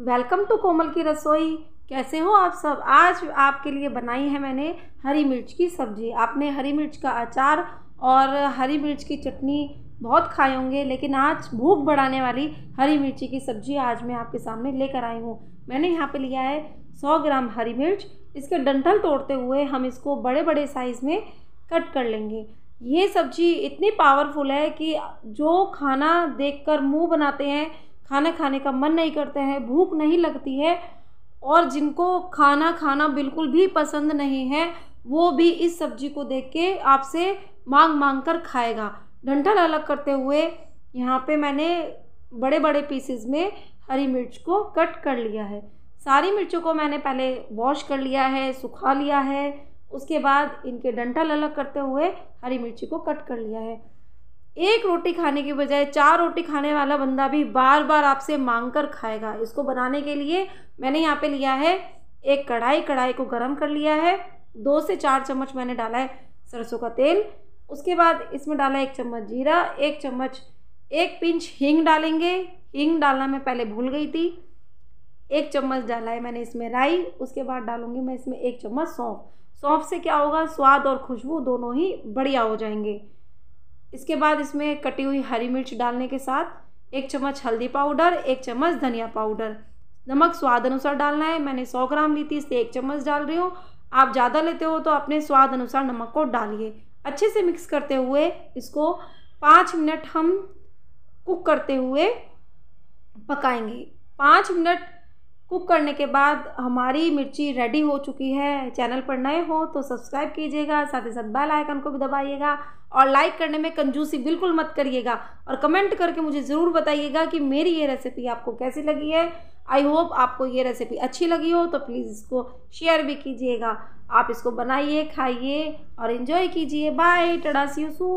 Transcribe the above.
welcome to कोमल की रसोई कैसे हो आप सब आज आपके लिए बनाई है मैंने हरी मिर्च की सब्ज़ी आपने हरी मिर्च का अचार और हरी मिर्च की चटनी बहुत खाए होंगे लेकिन आज भूख बढ़ाने वाली हरी मिर्ची की सब्ज़ी आज मैं आपके सामने लेकर आई हूँ मैंने यहाँ पे लिया है 100 ग्राम हरी मिर्च इसके डंठल तोड़ते हुए हम इसको बड़े बड़े साइज़ में कट कर लेंगे ये सब्ज़ी इतनी पावरफुल है कि जो खाना देखकर मुंह बनाते हैं खाना खाने का मन नहीं करते हैं भूख नहीं लगती है और जिनको खाना खाना बिल्कुल भी पसंद नहीं है वो भी इस सब्जी को देख के आपसे मांग मांग कर खाएगा डंठल अलग करते हुए यहाँ पे मैंने बड़े बड़े पीसेस में हरी मिर्च को कट कर लिया है सारी मिर्चों को मैंने पहले वॉश कर लिया है सुखा लिया है उसके बाद इनके डंठल अलग करते हुए हरी मिर्ची को कट कर लिया है एक रोटी खाने के बजाय चार रोटी खाने वाला बंदा भी बार बार आपसे मांग कर खाएगा इसको बनाने के लिए मैंने यहाँ पे लिया है एक कढ़ाई कढ़ाई को गर्म कर लिया है दो से चार चम्मच मैंने डाला है सरसों का तेल उसके बाद इसमें डाला एक चम्मच जीरा एक चम्मच एक पिंच हींग डालेंगे हींग डालना मैं पहले भूल गई थी एक चम्मच डाला है मैंने इसमें राई उसके बाद डालूंगी मैं इसमें एक चम्मच सौंफ सौंफ से क्या होगा स्वाद और खुशबू दोनों ही बढ़िया हो जाएंगे इसके बाद इसमें कटी हुई हरी मिर्च डालने के साथ एक चम्मच हल्दी पाउडर एक चम्मच धनिया पाउडर नमक स्वाद अनुसार डालना है मैंने सौ ग्राम ली थी इसलिए एक चम्मच डाल रही हूँ आप ज़्यादा लेते हो तो अपने स्वाद अनुसार नमक को डालिए अच्छे से मिक्स करते हुए इसको पाँच मिनट हम कुक करते हुए पकाएंगे पाँच मिनट कुक करने के बाद हमारी मिर्ची रेडी हो चुकी है चैनल पर नए हो तो सब्सक्राइब कीजिएगा साथ ही साथ बेल आइकन को भी दबाइएगा और लाइक करने में कंजूसी बिल्कुल मत करिएगा और कमेंट करके मुझे ज़रूर बताइएगा कि मेरी ये रेसिपी आपको कैसी लगी है आई होप आपको ये रेसिपी अच्छी लगी हो तो प्लीज़ इसको शेयर भी कीजिएगा आप इसको बनाइए खाइए और इन्जॉय कीजिए बाय टडा सी